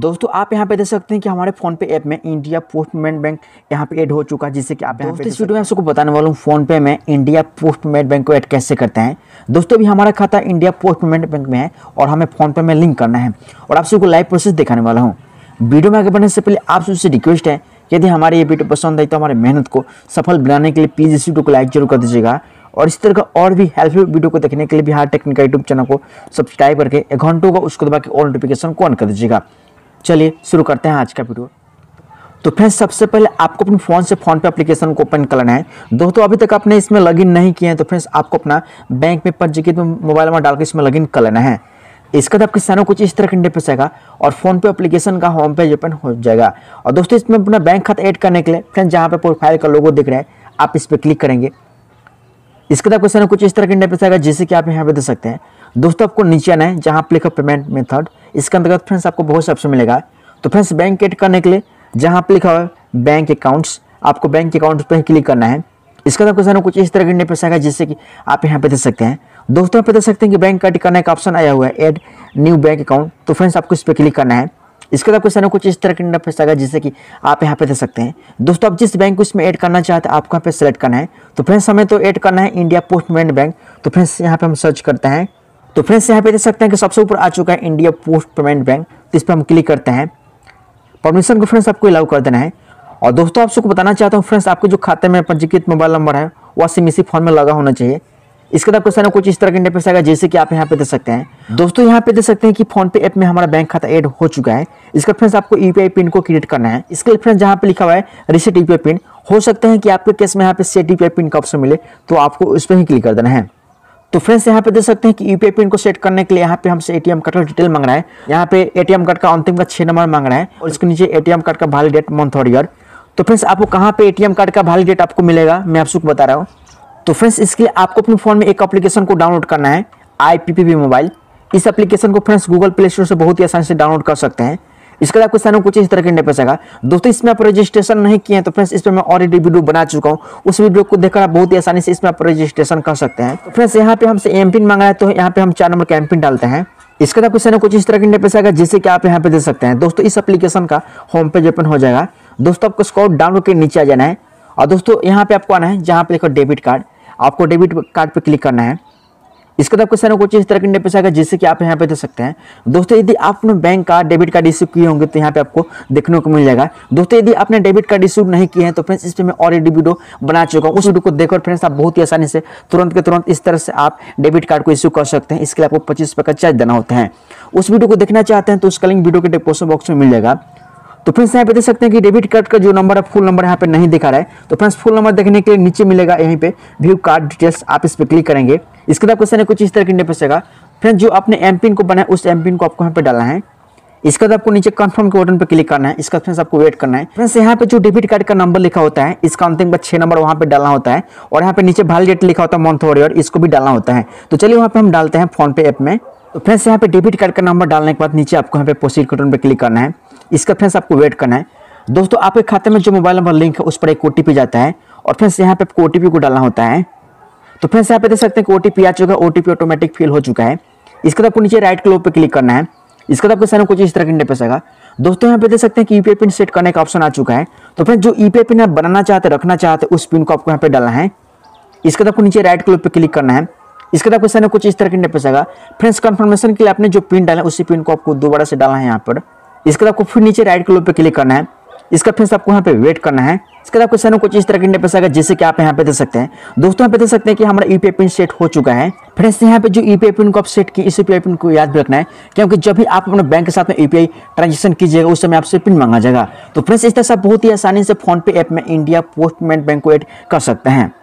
दोस्तों आप यहाँ पे देख सकते हैं कि हमारे फोन पे ऐप में इंडिया पोस्ट पेमेंट बैंक यहाँ पे ऐड हो चुका है जिससे कि आप यहाँ पे इस वीडियो में आपको बताने वाला हूँ फोन पे में इंडिया पोस्ट पेमेंट बैंक को ऐड कैसे करते हैं दोस्तों अभी हमारा खाता इंडिया पोस्ट पेमेंट बैंक में है और हमें फोन पे में लिंक करना है और आप सबको लाइव प्रोसेस दिखाने वाला हूँ वीडियो में आगे बढ़ने से पहले आप सबसे रिक्वेस्ट है यदि हमारे ये वीडियो पसंद आई तो हमारे मेहनत को सफल बनाने के लिए प्लीज़ इस वीडियो को लाइक जरूर कर दीजिएगा और इस तरह का और भी हेल्पफुल वीडियो को देखने के लिए बिहार टेक्निकल यूट्यूब चैनल को सब्सक्राइब करके एक घंटों का उसको दबा के ऑल नोटिफिकेशन को ऑन कर दीजिएगा चलिए शुरू करते हैं आज का वीडियो तो फ्रेंड्स सबसे पहले आपको अपने फ़ोन से फोन पे एप्लीकेशन को ओपन करना है दोस्तों अभी तक आपने इसमें लॉगिन नहीं किया है तो फ्रेंड्स आपको अपना बैंक में पंजीकृत मोबाइल नंबर डालकर इसमें लॉगिन कर लेना है इसके बाद आपके सामने कुछ इस तरह का इंटरफेस आएगा और फोन पे एप्लीकेशन का होम पेज ओपन हो जाएगा और दोस्तों इसमें अपना बैंक खाता ऐड करने के लिए फ्रेंड्स जहाँ पे प्रोफाइल का लोगो दिख रहा है आप इस पर क्लिक करेंगे इसके बाद आपके सामने कुछ इस तरह का इंटरफेस आएगा जैसे कि आप यहाँ पे दे सकते हैं दोस्तों आपको नीचे आना है जहाँ पे लिखा पेमेंट मेथड इसके अंतर्गत फ्रेंड्स आपको बहुत से ऑप्शन मिलेगा तो फ्रेंड्स बैंक एड करने के लिए जहाँ पर लिखा हुआ है बैंक अकाउंट्स आपको बैंक अकाउंट पर क्लिक करना है इसका अंदर क्वेश्चन कुछ इस तरह का पैसा आएगा जिससे कि आप यहाँ पे दे सकते हैं दोस्तों यहाँ पे सकते हैं कि बैंक एड करने का ऑप्शन आया हुआ है एड न्यू बैंक अकाउंट तो फ्रेंड्स आपको इस पर क्लिक करना है इसके बाद क्वेश्चन कुछ इस तरह का पैसा आएगा जिससे कि आप यहाँ पे दे सकते हैं दोस्तों आप जिस बैंक को इसमें ऐड करना चाहते हैं आपको यहाँ पे सेलेक्ट करना है तो फ्रेंड्स हमें तो ऐड करना है इंडिया पोस्ट पेमेंट बैंक तो फ्रेंड्स यहाँ पे हम सर्च करते हैं तो फ्रेंड्स यहाँ पे देख सकते हैं कि सबसे ऊपर आ चुका है इंडिया पोस्ट पेमेंट बैंक तो इस पर हम क्लिक करते हैं परमिशन को फ्रेंड्स आपको अलाउ कर देना है और दोस्तों आप सबको बताना चाहता हूँ फ्रेंड्स आपके जो खाते में पंजीकृत मोबाइल नंबर है वह सिम इसी फॉर्म में लगा होना चाहिए इसके बाद क्वेश्चन कुछ इस तरह के इंटरफेस आएगा जैसे कि आप यहाँ पे दे सकते हैं दोस्तों यहाँ पे दे सकते हैं कि फोन पे ऐप में हमारा बैंक खाता ऐड हो चुका है इसका फ्रेंड्स आपको यूपीआई e पिन को क्रिएट करना है इसके लिए फ्रेंड्स जहाँ पे लिखा हुआ है रिसेट यूपीआई पिन हो सकता है कि आपके केस में यहाँ पे सेट यूपीआई पिन का ऑप्शन मिले तो आपको उस पर ही क्लिक कर देना है तो फ्रेंड्स यहाँ पे देख सकते हैं कि यूपीआई पिन को सेट करने के लिए यहाँ पे हमसे एटीएम कार्ड का डिटेल मांग रहा है यहाँ पे एटीएम कार्ड का अंतिम का छह नंबर मांग रहा है और इसके नीचे एटीएम कार्ड का वैलिड डेट मंथ और ईयर तो फ्रेंड्स आपको कहाँ पे एटीएम कार्ड का वैलिड डेट आपको मिलेगा मैं आप सबको बता रहा हूँ तो फ्रेंड्स इसके लिए आपको अपने फोन में एक एप्लीकेशन को डाउनलोड करना है आई मोबाइल इस एप्लीकेशन को फ्रेंड्स गूगल प्ले स्टोर से बहुत ही आसानी से डाउनलोड कर सकते हैं इसके लिए आपको सामने कुछ इस तरह के करने पड़ेगा दोस्तों इसमें आप रजिस्ट्रेशन नहीं किए हैं तो फ्रेंड्स इस पर मैं ऑलरेडी वीडियो बना चुका हूँ उस वीडियो को देखकर आप बहुत ही आसानी से इसमें आप रजिस्ट्रेशन कर सकते हैं तो फ्रेंड्स यहाँ पे हमसे एम पिन मांगा है तो यहाँ पे हम चार नंबर का एम डालते हैं इसके बाद कुछ ना कुछ इस तरह के इंटरफेस आएगा जैसे कि आप यहाँ पे दे सकते हैं दोस्तों इस एप्लीकेशन का होम पेज ओपन हो जाएगा दोस्तों आपको स्कॉट डाउनलोड के नीचे आ जाना है और दोस्तों यहाँ पे आपको आना है जहाँ पे देखो डेबिट कार्ड आपको डेबिट कार्ड पर क्लिक करना है इसके बाद क्वेश्चन कुछ इस तरह की इंडिया पैसा जिससे कि आप यहाँ पे देख सकते हैं दोस्तों यदि आपने बैंक का डेबिट कार्ड इश्यू किए होंगे तो यहाँ पे आपको देखने को मिल जाएगा दोस्तों यदि आपने डेबिट कार्ड इश्यू नहीं किए हैं तो फ्रेंड्स इस पर मैं ऑलरेडी वीडियो बना चुका हूँ उस वीडियो को देखकर फ्रेंड्स आप बहुत ही आसानी से तुरंत के तुरंत इस तरह से आप डेबिट कार्ड को इश्यू कर सकते हैं इसके लिए आपको पच्चीस रुपये का चार्ज देना होता है उस वीडियो को देखना चाहते हैं तो उसका लिंक वीडियो के डिस्क्रिप्शन बॉक्स में मिल जाएगा तो फ्रेंड्स यहाँ पे देख सकते हैं कि डेबिट कार्ड का जो नंबर है फुल नंबर यहाँ पे नहीं दिखा रहा है तो फ्रेंड्स फुल नंबर देखने के लिए नीचे मिलेगा यहीं पे व्यू कार्ड डिटेल्स आप इस पर क्लिक करेंगे इसके बाद क्वेश्चन है कुछ इस तरह की पेगा फ्रेंड्स जो आपने एम को बनाया उस एम को आपको यहाँ पे डालना है इसके बाद आपको नीचे कन्फर्म के बटन पर क्लिक करना है इसका फ्रेंड्स आपको वेट करना है फ्रेंड्स यहाँ पे जो डेबिट कार्ड का नंबर लिखा होता है इसका अंतिम पर छह नंबर वहाँ पे डालना होता है और यहाँ पे नीचे डेट लिखा होता है मंथ और ईयर इसको भी डालना होता है तो चलिए वहाँ पे हम डालते हैं फोन पे ऐप में तो फ्रेंड्स यहाँ पे डेबिट कार्ड का नंबर डालने के बाद नीचे आपको यहाँ पे प्रोसीड कटन पर क्लिक करना है इसका फ्रेंड्स आपको वेट करना है दोस्तों आपके खाते में जो मोबाइल नंबर लिंक है उस पर एक ओ जाता है और फ्रेंड्स यहाँ पे आपको ओ को डालना होता है तो फ्रेंड्स यहाँ पे देख सकते हैं कि ओ आ चुका है ओ ऑटोमेटिक फिल हो चुका है इसके बाद आपको नीचे राइट क्लोब पर क्लिक करना है इसके बाद आपके कुछ इस तरह के इंटरफेस आएगा दोस्तों यहाँ पे देख सकते हैं कि यूपीआई पिन सेट करने का ऑप्शन आ चुका है तो फ्रेंड्स जो यूपीआई e पिन आप बनाना चाहते रखना चाहते उस पिन को आपको यहाँ पे डालना है इसके बाद आपको नीचे राइट क्लोब पर क्लिक करना है इसके बाद क्वेश्चन है कुछ इस तरह के इंटरफेस आएगा फ्रेंड्स कंफर्मेशन के लिए आपने जो पिन डाला उसी पिन को आपको दोबारा से डालना है यहाँ पर इसके बाद आपको फिर नीचे राइट कलर पर क्लिक करना है इसका फ्रेंड्स आपको यहाँ पे वेट करना है इसके बाद क्वेश्चन कुछ इस तरह के इंटरफेस आएगा जैसे कि आप यहाँ पे दे सकते हैं दोस्तों यहाँ पे दे सकते हैं कि हमारा यूपीआई पिन सेट हो चुका है फ्रेंड्स यहाँ पे जो यूपीआई e पिन को आप सेट की इस यूपीआई e पिन को याद भी रखना है क्योंकि जब भी आप अपने बैंक के साथ में यूपीआई e ट्रांजेक्शन कीजिएगा उस समय आपसे पिन मांगा जाएगा तो फ्रेंड्स इस तरह से बहुत ही आसानी से फोनपे ऐप में इंडिया पोस्टमेंट बैंक को एड कर सकते हैं